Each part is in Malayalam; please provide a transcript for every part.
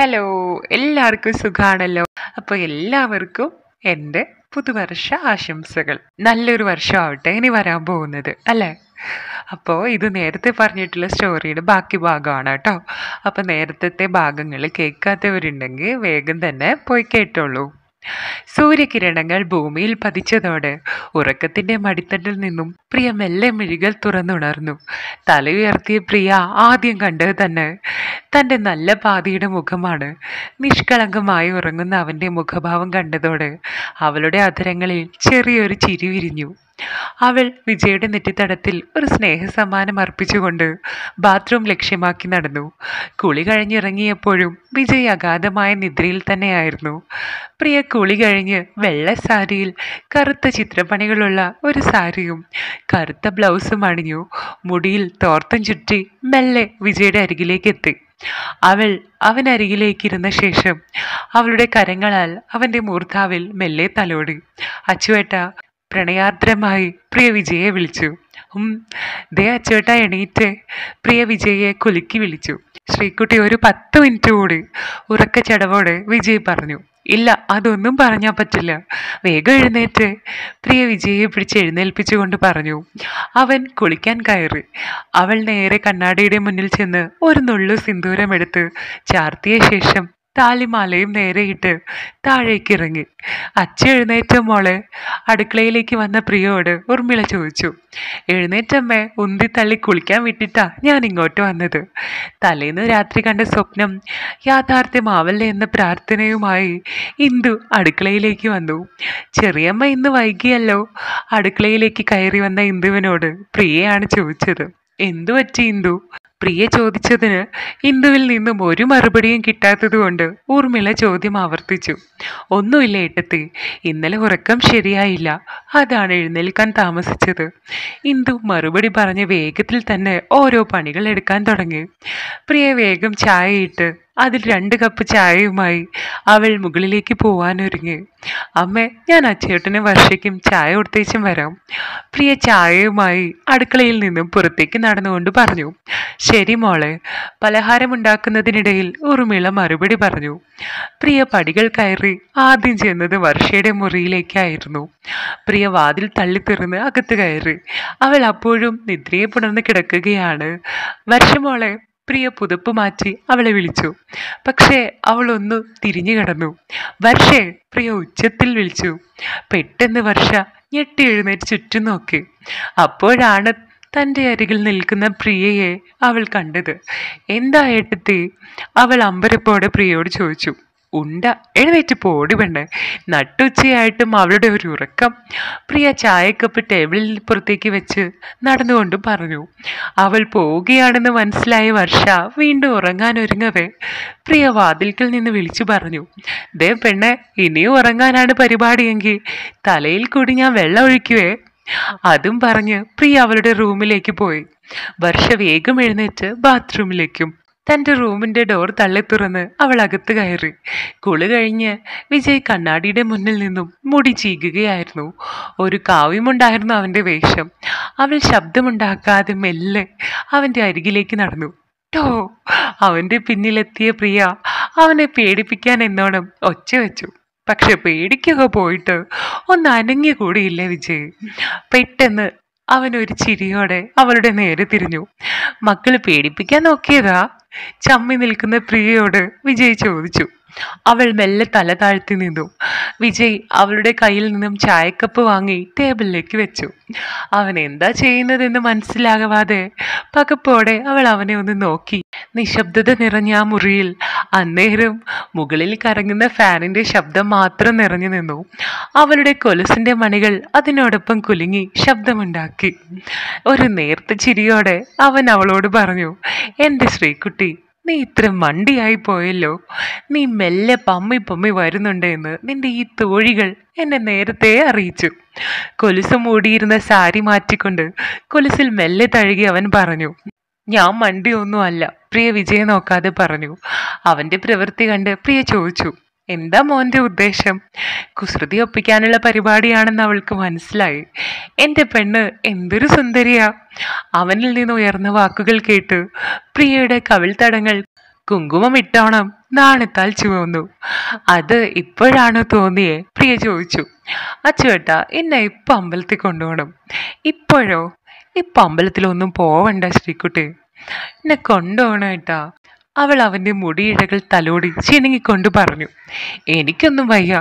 ഹലോ എല്ലാവർക്കും സുഖാണല്ലോ അപ്പോൾ എല്ലാവർക്കും എൻ്റെ പുതുവർഷ ആശംസകൾ നല്ലൊരു വർഷമാവട്ടെ ഇനി വരാൻ പോകുന്നത് അല്ലേ അപ്പോൾ ഇത് നേരത്തെ പറഞ്ഞിട്ടുള്ള സ്റ്റോറിയുടെ ബാക്കി ഭാഗമാണ് കേട്ടോ അപ്പോൾ നേരത്തെ ഭാഗങ്ങൾ കേൾക്കാത്തവരുണ്ടെങ്കിൽ വേഗം തന്നെ പോയി കേട്ടോളൂ സൂര്യകിരണങ്ങൾ ഭൂമിയിൽ പതിച്ചതോടെ ഉറക്കത്തിൻ്റെ മടിത്തട്ടിൽ നിന്നും പ്രിയ മെല്ലെ മിഴികൾ തുറന്നുണർന്നു തല ഉയർത്തിയ പ്രിയ ആദ്യം കണ്ടത് തന്നെ തൻ്റെ നല്ല പാതിയുടെ മുഖമാണ് നിഷ്കളങ്കമായി ഉറങ്ങുന്ന അവൻ്റെ മുഖഭാവം കണ്ടതോടെ അവളുടെ അധരങ്ങളിൽ ചെറിയൊരു ചിരി വിരിഞ്ഞു അവൾ വിജയുടെ നെറ്റിത്തടത്തിൽ ഒരു സ്നേഹസമ്മാനം അർപ്പിച്ചുകൊണ്ട് ബാത്റൂം ലക്ഷ്യമാക്കി നടന്നു കുളി കഴിഞ്ഞിറങ്ങിയപ്പോഴും വിജയ് അഗാധമായ നിദ്രയിൽ തന്നെയായിരുന്നു പ്രിയ കുളി കഴിഞ്ഞ് വെള്ള സാരിയിൽ കറുത്ത ചിത്രപ്പണികളുള്ള ഒരു സാരിയും കറുത്ത ബ്ലൗസും അണിഞ്ഞു മുടിയിൽ തോർത്തും ചുറ്റി മെല്ലെ വിജയുടെ അരികിലേക്ക് എത്തി അവൾ അവനരികിലേക്കിരുന്ന ശേഷം അവളുടെ കരങ്ങളാൽ അവൻ്റെ മൂർധാവിൽ മെല്ലെ തലോടി അച്ചുവേട്ട പ്രണയാർദ്രമായി പ്രിയ വിജയെ വിളിച്ചു ഉം ദേ അച്ചേട്ട എണീറ്റ് പ്രിയ വിജയെ കുലുക്കി വിളിച്ചു ശ്രീക്കുട്ടി ഒരു പത്ത് മിനിറ്റ് കൂടി ഉറക്ക ചടവോടെ വിജയ് പറഞ്ഞു ഇല്ല അതൊന്നും പറഞ്ഞാൽ പറ്റില്ല വേഗം എഴുന്നേറ്റ് പ്രിയ വിജയെ പിടിച്ച് എഴുന്നേൽപ്പിച്ചുകൊണ്ട് പറഞ്ഞു അവൻ കുളിക്കാൻ കയറി അവൾ നേരെ കണ്ണാടിയുടെ മുന്നിൽ ചെന്ന് ഒരു നുള്ളു സിന്ദൂരം എടുത്ത് ചാർത്തിയ ശേഷം താലിമാലയും നേരെയിട്ട് താഴേക്ക് ഇറങ്ങി അച്ഛ എഴുന്നേറ്റ മോളെ അടുക്കളയിലേക്ക് വന്ന പ്രിയോട് ഉർമിള ചോദിച്ചു എഴുന്നേറ്റമ്മേ തള്ളി കുളിക്കാൻ വിട്ടിട്ടാ ഞാൻ ഇങ്ങോട്ട് വന്നത് തലേന്ന് രാത്രി കണ്ട സ്വപ്നം യാഥാർത്ഥ്യമാവല്ലേ എന്ന പ്രാർത്ഥനയുമായി ഇന്ദു അടുക്കളയിലേക്ക് വന്നു ചെറിയമ്മ ഇന്ന് വൈകിയല്ലോ അടുക്കളയിലേക്ക് കയറി വന്ന ഇന്ദുവിനോട് പ്രിയയാണ് ചോദിച്ചത് എന്തു പറ്റി ഇന്ദു പ്രിയ ചോദിച്ചതിന് ഇന്ദുവിൽ നിന്നും ഒരു മറുപടിയും കിട്ടാത്തതുകൊണ്ട് ഊർമിള ചോദ്യം ആവർത്തിച്ചു ഒന്നുമില്ല ഏട്ടത്തി ഇന്നലെ ഉറക്കം ശരിയായില്ല അതാണ് എഴുന്നേൽക്കാൻ താമസിച്ചത് ഇന്ദു മറുപടി പറഞ്ഞ് വേഗത്തിൽ തന്നെ ഓരോ പണികൾ എടുക്കാൻ തുടങ്ങി പ്രിയ വേഗം ചായയിട്ട് അതിൽ രണ്ട് കപ്പ് ചായയുമായി അവൾ മുകളിലേക്ക് പോവാനൊരുങ്ങി അമ്മേ ഞാൻ അച്ചേട്ടനും വർഷയ്ക്കും ചായ കൊടുത്തേച്ചും വരാം പ്രിയ ചായയുമായി അടുക്കളയിൽ നിന്നും പുറത്തേക്ക് നടന്നുകൊണ്ട് പറഞ്ഞു ശരി മോളെ പലഹാരമുണ്ടാക്കുന്നതിനിടയിൽ ഉറുമിള മറുപടി പറഞ്ഞു പ്രിയ പടികൾ കയറി ആദ്യം ചെന്നത് വർഷയുടെ മുറിയിലേക്കായിരുന്നു പ്രിയ വാതിൽ തള്ളിത്തെറിന്ന് അകത്ത് കയറി അവൾ അപ്പോഴും നിദ്രയെ പുണർന്ന് കിടക്കുകയാണ് വർഷമോളെ പ്രിയ പുതപ്പ് മാറ്റി അവളെ വിളിച്ചു പക്ഷേ അവളൊന്നു തിരിഞ്ഞു കിടന്നു വർഷേ പ്രിയ ഉച്ചത്തിൽ വിളിച്ചു പെട്ടെന്ന് വർഷ ഞെട്ടി എഴുന്നേറ്റ് ചുറ്റും നോക്കി അപ്പോഴാണ് തൻ്റെ അരികിൽ നിൽക്കുന്ന പ്രിയയെ അവൾ കണ്ടത് എന്താ അവൾ അമ്പരപ്പോടെ പ്രിയയോട് ചോദിച്ചു ഉണ്ട എഴുന്നേറ്റ് പോടി പെണ്ണ് നട്ടുച്ചയായിട്ടും അവളുടെ ഒരു ഉറക്കം പ്രിയ ചായക്കപ്പ് ടേബിളിൽ പുറത്തേക്ക് വെച്ച് നടന്നുകൊണ്ട് പറഞ്ഞു അവൾ പോവുകയാണെന്ന് മനസ്സിലായ വർഷ വീണ്ടും ഉറങ്ങാൻ ഒരുങ്ങവേ പ്രിയ വാതിൽക്കൽ നിന്ന് വിളിച്ചു പറഞ്ഞു ദേ പെണ്ണ് ഇനിയും ഉറങ്ങാനാണ് പരിപാടിയെങ്കിൽ തലയിൽ കൂടി ഞാൻ വെള്ളം ഒഴിക്കുവേ അതും പറഞ്ഞ് പ്രിയ അവളുടെ റൂമിലേക്ക് പോയി വർഷ വേഗം എഴുന്നേറ്റ് ബാത്റൂമിലേക്കും തൻ്റെ റൂമിൻ്റെ ഡോർ തള്ളി തുറന്ന് അവൾ അകത്ത് കയറി കുളി കഴിഞ്ഞ് വിജയ് കണ്ണാടിയുടെ മുന്നിൽ നിന്നും മുടി ചീകുകയായിരുന്നു ഒരു കാവ്യമുണ്ടായിരുന്നു അവൻ്റെ വേഷം അവൾ ശബ്ദമുണ്ടാക്കാതെ മെല്ലെ അവൻ്റെ അരികിലേക്ക് നടന്നു ടോ അവൻ്റെ പിന്നിലെത്തിയ പ്രിയ അവനെ പേടിപ്പിക്കാൻ എന്നോണം ഒച്ച വെച്ചു പക്ഷെ പേടിക്കുക പോയിട്ട് ഒന്ന് അനങ്ങി കൂടിയില്ല വിജയ് പെട്ടെന്ന് അവൻ ഒരു ചിരിയോടെ അവളുടെ നേരെ തിരിഞ്ഞു മക്കൾ പേടിപ്പിക്കാൻ നോക്കിയതാ ചമ്മി നിൽക്കുന്ന പ്രിയയോട് വിജയ് ചോദിച്ചു അവൾ മെല്ലെ തല താഴ്ത്തി നിന്നു വിജയ് അവളുടെ കയ്യിൽ നിന്നും ചായക്കപ്പ് വാങ്ങി ടേബിളിലേക്ക് വെച്ചു അവൻ എന്താ ചെയ്യുന്നതെന്ന് മനസ്സിലാകാതെ പകപ്പോടെ അവൾ അവനെ ഒന്ന് നോക്കി നിശബ്ദത നിറഞ്ഞ ആ മുറിയിൽ അന്നേരം മുകളിൽ കറങ്ങുന്ന ഫാനിന്റെ ശബ്ദം മാത്രം നിറഞ്ഞു നിന്നു അവളുടെ കൊലുസിന്റെ മണികൾ അതിനോടൊപ്പം കുലുങ്ങി ശബ്ദമുണ്ടാക്കി ഒരു നേർത്ത ചിരിയോടെ അവൻ അവളോട് പറഞ്ഞു എൻ്റെ ശ്രീകുട്ടി നീ ഇത്ര മണ്ടിയായി പോയല്ലോ നീ മെല്ലെ പമ്മി പമ്മി വരുന്നുണ്ടെന്ന് നിന്റെ ഈ തോഴികൾ എന്നെ നേരത്തെ അറിയിച്ചു കൊലുസ് മൂടിയിരുന്ന സാരി മാറ്റിക്കൊണ്ട് കൊലുസിൽ മെല്ലെ തഴുകി അവൻ പറഞ്ഞു ഞാൻ അല്ല പ്രിയ വിജയ നോക്കാതെ പറഞ്ഞു അവന്റെ പ്രവൃത്തി കണ്ട് പ്രിയ ചോദിച്ചു എന്താ മോൻ്റെ ഉദ്ദേശം കുസൃതി ഒപ്പിക്കാനുള്ള പരിപാടിയാണെന്ന് അവൾക്ക് മനസ്സിലായി എൻ്റെ പെണ്ണ് എന്തൊരു സുന്ദരിയാ അവനിൽ നിന്ന് ഉയർന്ന വാക്കുകൾ കേട്ട് പ്രിയയുടെ കവിൾത്തടങ്ങൾ ഇട്ടോണം നാണത്താൽ ചുവന്നു അത് ഇപ്പോഴാണ് തോന്നിയേ പ്രിയ ചോദിച്ചു അച്ചുവേട്ട എന്നെ ഇപ്പം അമ്പലത്തിൽ കൊണ്ടുപോകണം ഇപ്പോഴോ ഇപ്പം അമ്പലത്തിലൊന്നും പോവണ്ട ശ്രീക്കുട്ടി എന്നെ കൊണ്ടുപോകണം ഏട്ടാ അവൾ അവൻ്റെ മുടിയിഴകൾ തലോടി ചിണുങ്ങിക്കൊണ്ട് പറഞ്ഞു എനിക്കൊന്നും വയ്യ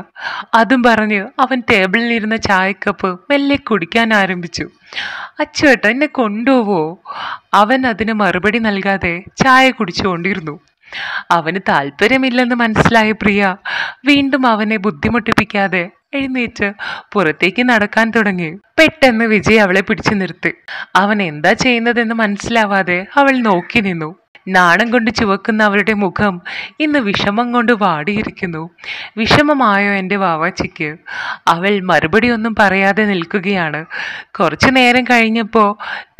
അതും പറഞ്ഞ് അവൻ ടേബിളിലിരുന്ന ചായക്കപ്പ് മെല്ലെ കുടിക്കാൻ ആരംഭിച്ചു അച്ചുവേട്ട എന്നെ കൊണ്ടുപോവോ അവൻ അതിന് മറുപടി നൽകാതെ ചായ കുടിച്ചുകൊണ്ടിരുന്നു അവന് താല്പര്യമില്ലെന്ന് മനസ്സിലായ പ്രിയ വീണ്ടും അവനെ ബുദ്ധിമുട്ടിപ്പിക്കാതെ എഴുന്നേറ്റ് പുറത്തേക്ക് നടക്കാൻ തുടങ്ങി പെട്ടെന്ന് വിജയ് അവളെ പിടിച്ചു നിർത്തി അവൻ എന്താ ചെയ്യുന്നതെന്ന് മനസ്സിലാവാതെ അവൾ നോക്കി നിന്നു നാണം കൊണ്ട് ചുവക്കുന്ന അവരുടെ മുഖം ഇന്ന് വിഷമം കൊണ്ട് വാടിയിരിക്കുന്നു വിഷമമായോ എൻ്റെ വാവാച്ചിക്ക് അവൾ മറുപടി ഒന്നും പറയാതെ നിൽക്കുകയാണ് കുറച്ചു നേരം കഴിഞ്ഞപ്പോൾ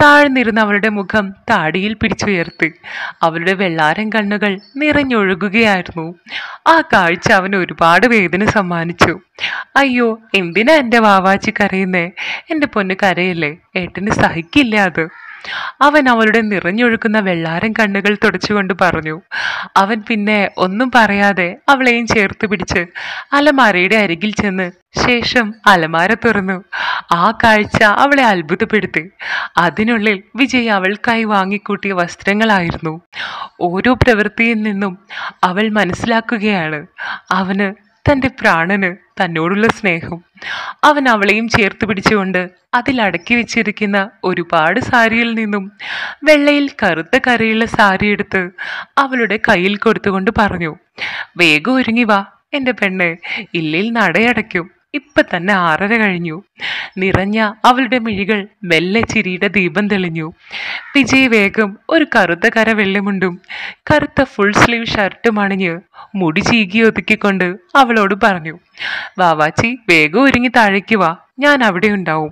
താഴ്ന്നിരുന്ന അവളുടെ മുഖം താടിയിൽ പിടിച്ചുയർത്തി അവളുടെ വെള്ളാരം കണ്ണുകൾ നിറഞ്ഞൊഴുകുകയായിരുന്നു ആ കാഴ്ച അവന് ഒരുപാട് വേദന സമ്മാനിച്ചു അയ്യോ എന്തിനാ എൻ്റെ വാവാച്ചി കരയുന്നേ എൻ്റെ പൊന്ന് കരയില്ലേ ഏട്ടന് സഹിക്കില്ല അത് അവൻ അവളുടെ നിറഞ്ഞൊഴുക്കുന്ന വെള്ളാരം കണ്ണുകൾ തുടച്ചുകൊണ്ട് പറഞ്ഞു അവൻ പിന്നെ ഒന്നും പറയാതെ അവളെയും ചേർത്ത് പിടിച്ച് അലമാരയുടെ അരികിൽ ചെന്ന് ശേഷം അലമാര തുറന്നു ആ കാഴ്ച അവളെ അത്ഭുതപ്പെടുത്തി അതിനുള്ളിൽ വിജയ് അവൾക്കായി വാങ്ങിക്കൂട്ടിയ വസ്ത്രങ്ങളായിരുന്നു ഓരോ പ്രവൃത്തിയിൽ നിന്നും അവൾ മനസ്സിലാക്കുകയാണ് അവന് തൻ്റെ പ്രാണന് തന്നോടുള്ള സ്നേഹം അവൻ അവളെയും ചേർത്ത് പിടിച്ചുകൊണ്ട് അതിലടക്കി വെച്ചിരിക്കുന്ന ഒരുപാട് സാരിയിൽ നിന്നും വെള്ളയിൽ കറുത്ത കരയുള്ള സാരി എടുത്ത് അവളുടെ കയ്യിൽ കൊടുത്തുകൊണ്ട് പറഞ്ഞു വേഗം ഒരുങ്ങി വാ എൻ്റെ പെണ്ണ് ഇല്ലിൽ നടയടയ്ക്കും ഇപ്പൊ തന്നെ ആറര കഴിഞ്ഞു നിറഞ്ഞ അവളുടെ മിഴികൾ മെല്ലെ ചിരിയുടെ ദീപം തെളിഞ്ഞു വിജയ് വേഗം ഒരു കറുത്ത കര വെള്ളമുണ്ടും കറുത്ത ഫുൾ സ്ലീവ് ഷർട്ടും അണിഞ്ഞ് മുടി ചീകി ഒതുക്കിക്കൊണ്ട് അവളോട് പറഞ്ഞു വാവാച്ചി വേഗം ഒരുങ്ങി താഴേക്ക് വാ ഞാൻ അവിടെ ഉണ്ടാവും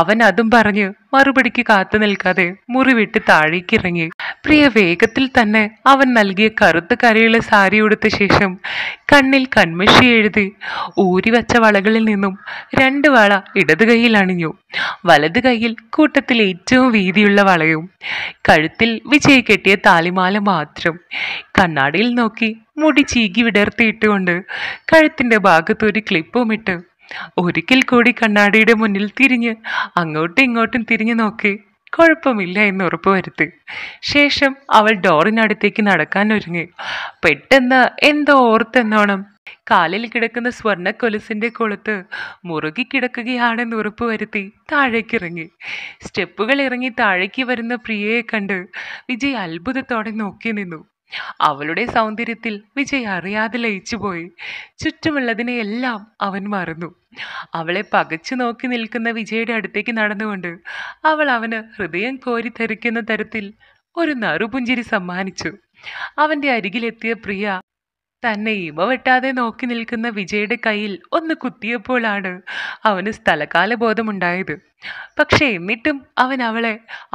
അവൻ അതും പറഞ്ഞ് മറുപടിക്ക് കാത്തു നിൽക്കാതെ മുറിവിട്ട് വിട്ട് താഴേക്കിറങ്ങി പ്രിയ വേഗത്തിൽ തന്നെ അവൻ നൽകിയ കറുത്ത കരയുള്ള സാരി ഉടുത്ത ശേഷം കണ്ണിൽ കൺമിഷി എഴുതി ഊരി വച്ച വളകളിൽ നിന്നും രണ്ട് വള ഇടത് കൈയിൽ അണിഞ്ഞു വലത് കൈയിൽ കൂട്ടത്തിൽ ഏറ്റവും വീതിയുള്ള വളയും കഴുത്തിൽ വിജയ് കെട്ടിയ താലിമാല മാത്രം കണ്ണാടിയിൽ നോക്കി മുടി ചീകി വിടർത്തിയിട്ടുകൊണ്ട് കഴുത്തിൻ്റെ ഭാഗത്തൊരു ക്ലിപ്പും ഇട്ട് ഒരിക്കൽ കൂടി കണ്ണാടിയുടെ മുന്നിൽ തിരിഞ്ഞ് അങ്ങോട്ടും ഇങ്ങോട്ടും തിരിഞ്ഞു നോക്കി കുഴപ്പമില്ല എന്ന് ഉറപ്പുവരുത്ത് ശേഷം അവൾ ഡോറിനടുത്തേക്ക് നടക്കാൻ ഒരുങ്ങി പെട്ടെന്ന് എന്തോ ഓർത്തെന്നോണം കാലിൽ കിടക്കുന്ന കൊലസിന്റെ കൊളുത്ത് മുറുകി കിടക്കുകയാണെന്ന് ഉറപ്പുവരുത്തി ഇറങ്ങി സ്റ്റെപ്പുകൾ ഇറങ്ങി താഴേക്ക് വരുന്ന പ്രിയയെ കണ്ട് വിജയ് അത്ഭുതത്തോടെ നോക്കി നിന്നു അവളുടെ സൗന്ദര്യത്തിൽ വിജയ് അറിയാതെ ലയിച്ചുപോയി ചുറ്റുമുള്ളതിനെയെല്ലാം അവൻ മറന്നു അവളെ പകച്ചു നോക്കി നിൽക്കുന്ന വിജയുടെ അടുത്തേക്ക് നടന്നുകൊണ്ട് അവൾ അവന് ഹൃദയം കോരിത്തെറിക്കുന്ന തരത്തിൽ ഒരു നറുപുഞ്ചിരി സമ്മാനിച്ചു അവൻ്റെ അരികിലെത്തിയ പ്രിയ തന്നെ ഇവ വെട്ടാതെ നോക്കി നിൽക്കുന്ന വിജയുടെ കയ്യിൽ ഒന്ന് കുത്തിയപ്പോഴാണ് അവന് സ്ഥലകാല ബോധമുണ്ടായത് പക്ഷെ എന്നിട്ടും അവൻ അവളെ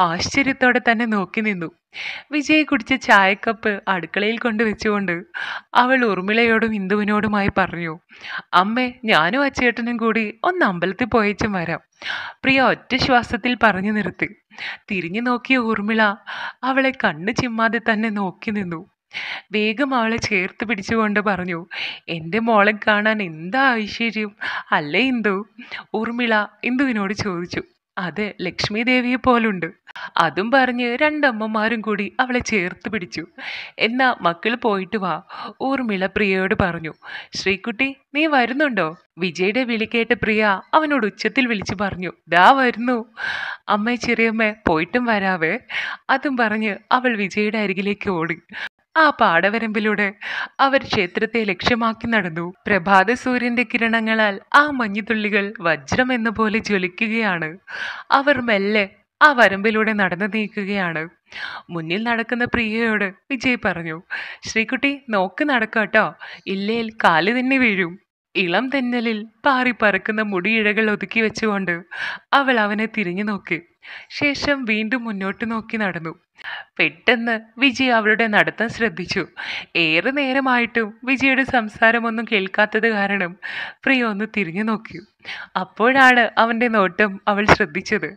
ആശ്ചര്യത്തോടെ തന്നെ നോക്കി നിന്നു വിജയ് കുടിച്ച ചായക്കപ്പ് അടുക്കളയിൽ കൊണ്ടുവച്ചുകൊണ്ട് വെച്ചുകൊണ്ട് അവൾ ഉർമിളയോടും ഇന്ദുവിനോടുമായി പറഞ്ഞു അമ്മേ ഞാനും അച്ചേട്ടനും കൂടി ഒന്ന് അമ്പലത്തിൽ പോയച്ചും വരാം പ്രിയ ഒറ്റ ശ്വാസത്തിൽ പറഞ്ഞു നിർത്തി തിരിഞ്ഞു നോക്കിയ ഉർമിള അവളെ കണ്ണു ചിമ്മാതെ തന്നെ നോക്കി നിന്നു വേഗം അവളെ ചേർത്ത് പിടിച്ചുകൊണ്ട് പറഞ്ഞു എൻ്റെ മോളെ കാണാൻ എന്താ ഐശ്വര്യം അല്ലേ ഇന്ദു ഊർമിള ഇന്ദുവിനോട് ചോദിച്ചു അതെ ലക്ഷ്മി ദേവിയെ പോലുണ്ട് അതും പറഞ്ഞ് രണ്ടമ്മമാരും കൂടി അവളെ ചേർത്ത് പിടിച്ചു എന്നാ മക്കൾ പോയിട്ട് വാ ഊർമിള പ്രിയയോട് പറഞ്ഞു ശ്രീകുട്ടി നീ വരുന്നുണ്ടോ വിജയുടെ വിളി കേട്ട് പ്രിയ അവനോട് ഉച്ചത്തിൽ വിളിച്ചു പറഞ്ഞു ദാ വരുന്നു അമ്മേ ചെറിയമ്മേ പോയിട്ടും വരാവേ അതും പറഞ്ഞ് അവൾ വിജയുടെ അരികിലേക്ക് ഓടി ആ പാടവരമ്പിലൂടെ അവർ ക്ഷേത്രത്തെ ലക്ഷ്യമാക്കി നടന്നു പ്രഭാത സൂര്യന്റെ കിരണങ്ങളാൽ ആ മഞ്ഞുതുള്ളികൾ വജ്രം എന്ന പോലെ ജ്വലിക്കുകയാണ് അവർ മെല്ലെ ആ വരമ്പിലൂടെ നടന്നു നീക്കുകയാണ് മുന്നിൽ നടക്കുന്ന പ്രിയയോട് വിജയ് പറഞ്ഞു ശ്രീകുട്ടി നോക്ക് നടക്കാട്ടോ ഇല്ലേൽ കാല് തന്നെ വീഴും ഇളം തെന്നലിൽ പാറി പറക്കുന്ന മുടിയിഴകൾ ഒതുക്കി വെച്ചുകൊണ്ട് അവൾ അവനെ തിരിഞ്ഞു നോക്കി ശേഷം വീണ്ടും മുന്നോട്ട് നോക്കി നടന്നു പെട്ടെന്ന് വിജയ് അവളുടെ നടത്തം ശ്രദ്ധിച്ചു ഏറെ നേരമായിട്ടും വിജയുടെ സംസാരമൊന്നും കേൾക്കാത്തത് കാരണം പ്രിയ ഒന്ന് തിരിഞ്ഞു നോക്കി അപ്പോഴാണ് അവൻ്റെ നോട്ടം അവൾ ശ്രദ്ധിച്ചത്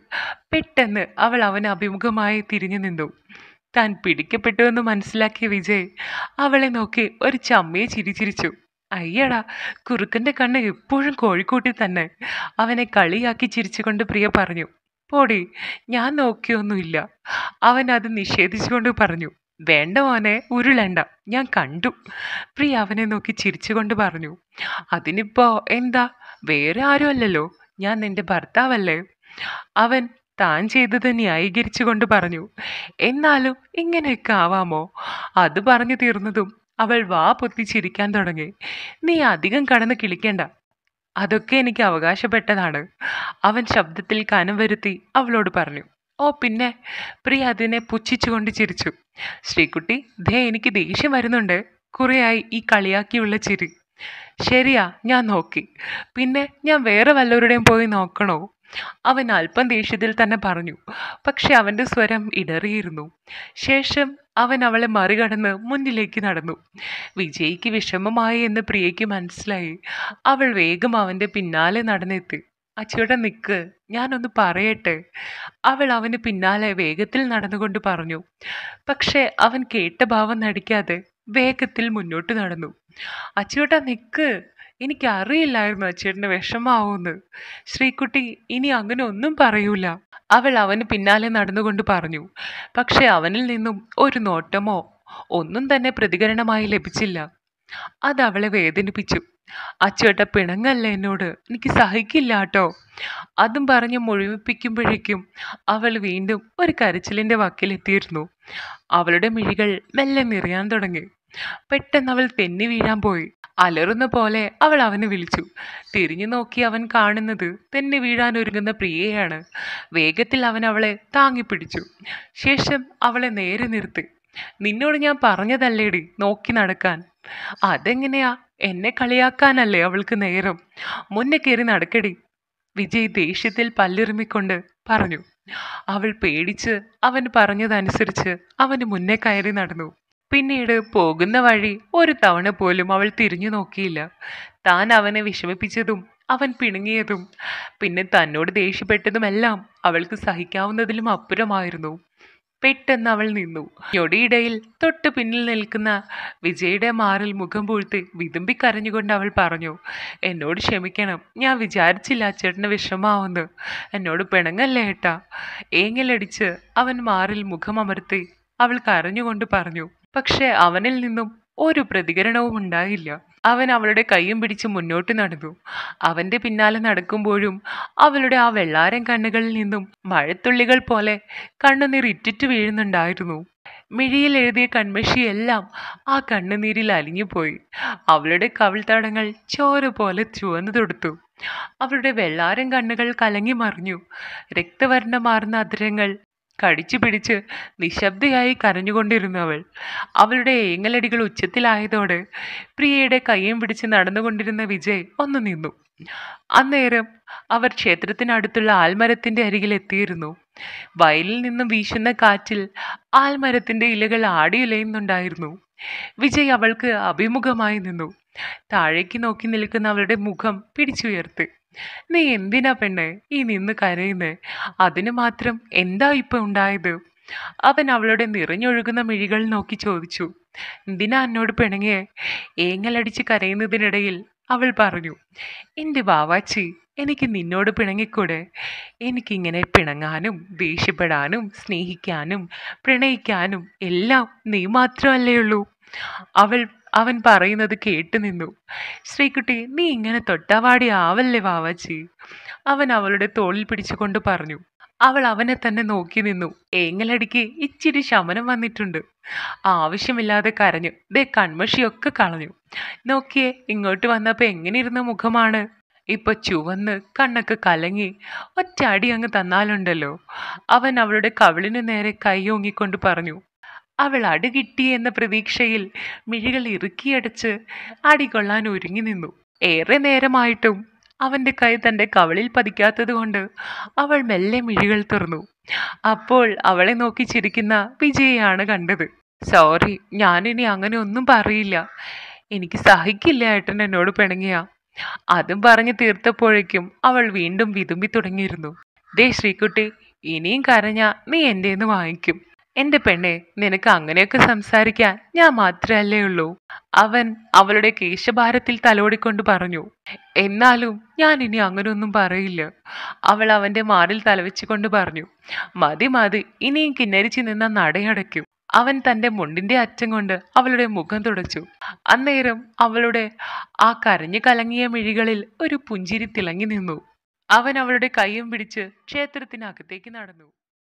പെട്ടെന്ന് അവൾ അവൻ അഭിമുഖമായി തിരിഞ്ഞു നിന്നു താൻ പിടിക്കപ്പെട്ടു എന്ന് മനസ്സിലാക്കിയ വിജയ് അവളെ നോക്കി ഒരു ചമ്മയെ ചിരിച്ചിരിച്ചു അയ്യടാ കുറുക്കൻ്റെ കണ്ണ് എപ്പോഴും കോഴിക്കൂട്ടിൽ തന്നെ അവനെ കളിയാക്കി ചിരിച്ചുകൊണ്ട് പ്രിയ പറഞ്ഞു പോടി ഞാൻ നോക്കിയൊന്നുമില്ല അവൻ അത് നിഷേധിച്ചുകൊണ്ട് പറഞ്ഞു വേണ്ട മോനെ ഉരുളണ്ട ഞാൻ കണ്ടു പ്രിയ അവനെ നോക്കി ചിരിച്ചുകൊണ്ട് പറഞ്ഞു അതിനിപ്പോൾ എന്താ വേറെ ആരും അല്ലല്ലോ ഞാൻ നിന്റെ ഭർത്താവല്ലേ അവൻ താൻ ചെയ്തത് ന്യായീകരിച്ചുകൊണ്ട് പറഞ്ഞു എന്നാലും ഇങ്ങനെയൊക്കെ ആവാമോ അത് പറഞ്ഞു തീർന്നതും അവൾ വാ പൊത്തി ചിരിക്കാൻ തുടങ്ങി നീ അധികം കടന്ന് കിളിക്കണ്ട അതൊക്കെ എനിക്ക് അവകാശപ്പെട്ടതാണ് അവൻ ശബ്ദത്തിൽ കനം വരുത്തി അവളോട് പറഞ്ഞു ഓ പിന്നെ പ്രിയ അതിനെ പുച്ഛിച്ചുകൊണ്ട് ചിരിച്ചു ശ്രീകുട്ടി ദേ എനിക്ക് ദേഷ്യം വരുന്നുണ്ട് കുറേയായി ഈ കളിയാക്കിയുള്ള ചിരി ശരിയാ ഞാൻ നോക്കി പിന്നെ ഞാൻ വേറെ വല്ലവരുടെയും പോയി നോക്കണോ അവൻ അല്പം ദേഷ്യത്തിൽ തന്നെ പറഞ്ഞു പക്ഷെ അവൻ്റെ സ്വരം ഇടറിയിരുന്നു ശേഷം അവൻ അവളെ മറികടന്ന് മുന്നിലേക്ക് നടന്നു വിജയിക്ക് വിഷമമായി എന്ന് പ്രിയയ്ക്ക് മനസ്സിലായി അവൾ വേഗം അവൻ്റെ പിന്നാലെ നടന്നെത്തി അച്ചിയുടെ നിക്ക് ഞാനൊന്ന് പറയട്ടെ അവൾ അവന് പിന്നാലെ വേഗത്തിൽ നടന്നുകൊണ്ട് പറഞ്ഞു പക്ഷേ അവൻ കേട്ട ഭാവം നടിക്കാതെ വേഗത്തിൽ മുന്നോട്ട് നടന്നു അച്ചിയുടെ നിക്ക് എനിക്കറിയില്ലായിരുന്നു അച്ചേട്ടന് വിഷമാവുമെന്ന് ശ്രീക്കുട്ടി ഇനി അങ്ങനെ ഒന്നും പറയൂല അവൾ അവന് പിന്നാലെ നടന്നുകൊണ്ട് പറഞ്ഞു പക്ഷെ അവനിൽ നിന്നും ഒരു നോട്ടമോ ഒന്നും തന്നെ പ്രതികരണമായി ലഭിച്ചില്ല അത് അവളെ വേദനിപ്പിച്ചു അച്ചേട്ട പിണങ്ങല്ല എന്നോട് എനിക്ക് സഹിക്കില്ല കേട്ടോ അതും പറഞ്ഞ് മുഴുവിപ്പിക്കുമ്പോഴേക്കും അവൾ വീണ്ടും ഒരു കരച്ചിലിൻ്റെ വക്കിലെത്തിയിരുന്നു അവളുടെ മിഴികൾ മെല്ലെ നിറയാൻ തുടങ്ങി പെട്ടെന്ന് അവൾ തെന്നി വീഴാൻ പോയി അലറുന്ന പോലെ അവൾ അവനെ വിളിച്ചു തിരിഞ്ഞു നോക്കി അവൻ കാണുന്നത് തന്നെ ഒരുങ്ങുന്ന പ്രിയയാണ് വേഗത്തിൽ അവൻ അവളെ താങ്ങിപ്പിടിച്ചു ശേഷം അവളെ നേരെ നിർത്തി നിന്നോട് ഞാൻ പറഞ്ഞതല്ലേടി നോക്കി നടക്കാൻ അതെങ്ങനെയാ എന്നെ കളിയാക്കാനല്ലേ അവൾക്ക് നേരം മുന്നേ കയറി നടക്കടി വിജയ് ദേഷ്യത്തിൽ പല്ലുരുമിക്കൊണ്ട് പറഞ്ഞു അവൾ പേടിച്ച് അവൻ പറഞ്ഞതനുസരിച്ച് അവന് മുന്നേ കയറി നടന്നു പിന്നീട് പോകുന്ന വഴി ഒരു തവണ പോലും അവൾ തിരിഞ്ഞു നോക്കിയില്ല താൻ അവനെ വിഷമിപ്പിച്ചതും അവൻ പിണങ്ങിയതും പിന്നെ തന്നോട് ദേഷ്യപ്പെട്ടതുമെല്ലാം അവൾക്ക് സഹിക്കാവുന്നതിലും അപ്പുറമായിരുന്നു പെട്ടെന്ന് അവൾ നിന്നു ഞൊടിയിടയിൽ തൊട്ട് പിന്നിൽ നിൽക്കുന്ന വിജയുടെ മാറിൽ മുഖം പൂഴ്ത്തി വിതുമ്പി കരഞ്ഞുകൊണ്ട് അവൾ പറഞ്ഞു എന്നോട് ക്ഷമിക്കണം ഞാൻ വിചാരിച്ചില്ല ചേട്ടന് വിഷമാവുന്ന് എന്നോട് പിണങ്ങല്ലേ ഏട്ടാ ഏങ്ങലടിച്ച് അവൻ മാറിൽ മുഖം അമർത്തി അവൾ കരഞ്ഞുകൊണ്ട് പറഞ്ഞു പക്ഷേ അവനിൽ നിന്നും ഒരു പ്രതികരണവും ഉണ്ടായില്ല അവൻ അവളുടെ കൈയും പിടിച്ച് മുന്നോട്ട് നടന്നു അവൻ്റെ പിന്നാലെ നടക്കുമ്പോഴും അവളുടെ ആ വെള്ളാരം കണ്ണുകളിൽ നിന്നും മഴത്തുള്ളികൾ പോലെ കണ്ണുനീർ വീഴുന്നുണ്ടായിരുന്നു മിഴിയിൽ എഴുതിയ കൺമഷിയെല്ലാം ആ കണ്ണുനീരിൽ അലിഞ്ഞുപോയി അവളുടെ കവിൾത്തടങ്ങൾ ചോര പോലെ ചുവന്നു തൊടുത്തു അവളുടെ വെള്ളാരം കണ്ണുകൾ കലങ്ങി മറിഞ്ഞു രക്തവർണ്ണമാർന്ന അധരങ്ങൾ കടിച്ചു പിടിച്ച് നിശബ്ദയായി കരഞ്ഞുകൊണ്ടിരുന്നു അവൾ അവളുടെ ഏങ്ങലടികൾ ഉച്ചത്തിലായതോടെ പ്രിയയുടെ കയ്യും പിടിച്ച് നടന്നുകൊണ്ടിരുന്ന വിജയ് ഒന്ന് നിന്നു അന്നേരം അവർ ക്ഷേത്രത്തിനടുത്തുള്ള ആൽമരത്തിന്റെ അരികിൽ എത്തിയിരുന്നു വയലിൽ നിന്നും വീശുന്ന കാറ്റിൽ ആൽമരത്തിന്റെ ഇലകൾ ആടിയുലയുന്നുണ്ടായിരുന്നു വിജയ് അവൾക്ക് അഭിമുഖമായി നിന്നു താഴേക്ക് നോക്കി നിൽക്കുന്ന അവളുടെ മുഖം പിടിച്ചുയർത്തി നീ എന്തിനാ പെണ്ണെ ഈ നിന്ന് കരയുന്നേ അതിന് മാത്രം എന്താ ഇപ്പം ഉണ്ടായത് അവൻ അവളുടെ നിറഞ്ഞൊഴുകുന്ന മിഴികൾ നോക്കി ചോദിച്ചു എന്തിനാ എന്നോട് പിണങ്ങിയെ ഏങ്ങലടിച്ച് കരയുന്നതിനിടയിൽ അവൾ പറഞ്ഞു എൻ്റെ വാവാച്ചി എനിക്ക് നിന്നോട് പിണങ്ങിക്കൂടെ എനിക്കിങ്ങനെ പിണങ്ങാനും ദേഷ്യപ്പെടാനും സ്നേഹിക്കാനും പ്രണയിക്കാനും എല്ലാം നീ മാത്രമല്ലേ ഉള്ളൂ അവൾ അവൻ പറയുന്നത് കേട്ടു നിന്നു ശ്രീകുട്ടി നീ ഇങ്ങനെ തൊട്ടാവാടി ആവല്ലേ വാവാച്ചി അവൻ അവളുടെ തോളിൽ പിടിച്ചുകൊണ്ട് പറഞ്ഞു അവൾ അവനെ തന്നെ നോക്കി നിന്നു ഏങ്ങലടിക്ക് ഇച്ചിരി ശമനം വന്നിട്ടുണ്ട് ആവശ്യമില്ലാതെ കരഞ്ഞു ദേ കൺമഷിയൊക്കെ കളഞ്ഞു നോക്കിയേ ഇങ്ങോട്ട് വന്നപ്പോൾ എങ്ങനെയിരുന്ന മുഖമാണ് ഇപ്പൊ ചുവന്ന് കണ്ണൊക്കെ കലങ്ങി ഒറ്റ അടി അങ്ങ് തന്നാലുണ്ടല്ലോ അവൻ അവളുടെ കവിളിനു നേരെ ഓങ്ങിക്കൊണ്ട് പറഞ്ഞു അവൾ അടുകിട്ടി എന്ന പ്രതീക്ഷയിൽ മിഴികൾ ഇറുക്കിയടിച്ച് അടികൊള്ളാൻ ഒരുങ്ങി നിന്നു ഏറെ നേരമായിട്ടും അവൻ്റെ കൈ തൻ്റെ കവളിൽ പതിക്കാത്തതുകൊണ്ട് അവൾ മെല്ലെ മിഴികൾ തുറന്നു അപ്പോൾ അവളെ നോക്കി ചിരിക്കുന്ന വിജയയാണ് കണ്ടത് സോറി ഞാനിനി അങ്ങനെ ഒന്നും പറയില്ല എനിക്ക് സഹിക്കില്ല ഏട്ടൻ എന്നോട് പിണങ്ങിയ അതും പറഞ്ഞു തീർത്തപ്പോഴേക്കും അവൾ വീണ്ടും വിതുമ്പി തുടങ്ങിയിരുന്നു ദേ ശ്രീകുട്ടി ഇനിയും കരഞ്ഞ നീ എന്റേന്ന് വാങ്ങിക്കും എന്റെ പെണ്ണെ നിനക്ക് അങ്ങനെയൊക്കെ സംസാരിക്കാൻ ഞാൻ മാത്രമല്ലേ ഉള്ളൂ അവൻ അവളുടെ കേശഭാരത്തിൽ തലോടിക്കൊണ്ട് പറഞ്ഞു എന്നാലും ഞാൻ ഇനി അങ്ങനെയൊന്നും പറയില്ല അവൾ അവന്റെ മാറിൽ തലവെച്ചുകൊണ്ട് പറഞ്ഞു മതി മതി ഇനിയും കിന്നരിച്ചു നിന്ന നടയടയ്ക്കും അവൻ തന്റെ മുണ്ടിന്റെ അറ്റം കൊണ്ട് അവളുടെ മുഖം തുടച്ചു അന്നേരം അവളുടെ ആ കരഞ്ഞു കലങ്ങിയ മിഴികളിൽ ഒരു പുഞ്ചിരി തിളങ്ങി നിന്നു അവൻ അവളുടെ കൈയും പിടിച്ച് ക്ഷേത്രത്തിനകത്തേക്ക് നടന്നു